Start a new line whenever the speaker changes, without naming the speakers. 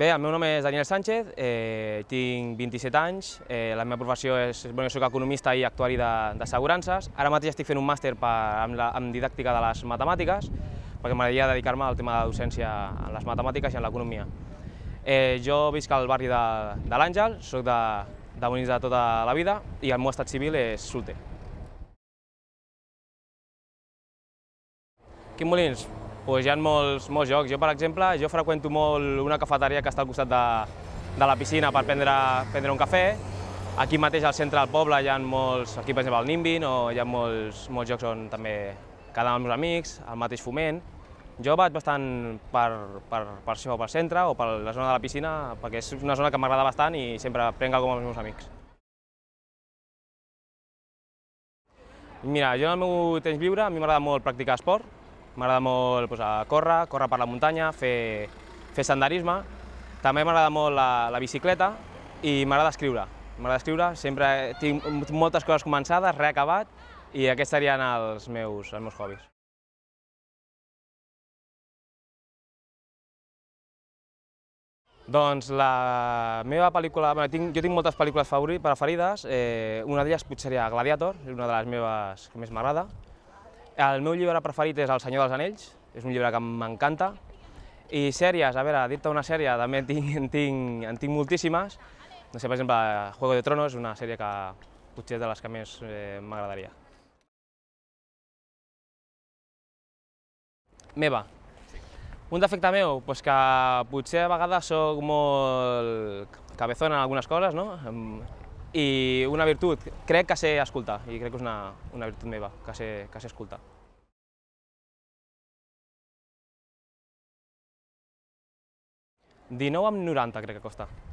Bé, el meu nom és Daniel Sánchez, eh, tinc 27 anys, eh, la meva professió és, bueno, soc economista i actuari d'assegurances. Ara mateix estic fent un màster per, amb, la, amb didàctica de les matemàtiques, perquè m'agradaria dedicar-me al tema de docència en les matemàtiques i en l'economia. Eh, jo visc al barri de, de l'Àngel, soc de, de Bonins de tota la vida i el meu estat civil és Solte. Quim Molins, doncs hi ha molts, molts jocs. Jo, per exemple, jo freqüento molt una cafeteria que està al costat de, de la piscina per prendre, prendre un cafè. Aquí mateix al centre del poble hi ha molts, aquí per exemple el Nimbin, o hi ha molts, molts jocs on també quedem amb els meus amics, el mateix foment. Jo vaig bastant per, per, per això, pel centre o per la zona de la piscina, perquè és una zona que m'agrada bastant i sempre prenc alguna amb els meus amics. Mira, jo en el meu temps lliure a mi m'agrada molt practicar esport, M'agrada molt pues, doncs, córrer, córrer per la muntanya, fer, fer senderisme. També m'agrada molt la, la bicicleta i m'agrada escriure. M'agrada escriure, sempre tinc moltes coses començades, reacabat, i aquests serien els meus, els meus hobbies. Doncs la meva pel·lícula... Bueno, tinc, jo tinc moltes pel·lícules preferides. Eh, una d'elles potser seria Gladiator, una de les meves que més m'agrada. El meu llibre preferit és El senyor dels anells, és un llibre que m'encanta, i sèries, a veure, dir-te una sèrie, també en tinc, en, tinc, en tinc moltíssimes, no sé, per exemple, Juego de Tronos, una sèrie que potser és de les que més eh, m'agradaria. Meva. Un defecte meu, doncs que potser a vegades sóc molt cabezona en algunes coses, no? i una virtut, crec que sé escoltar, i crec que és una, una virtut meva, que sé, que sé escoltar.
Dinou amb 90 crec que costa.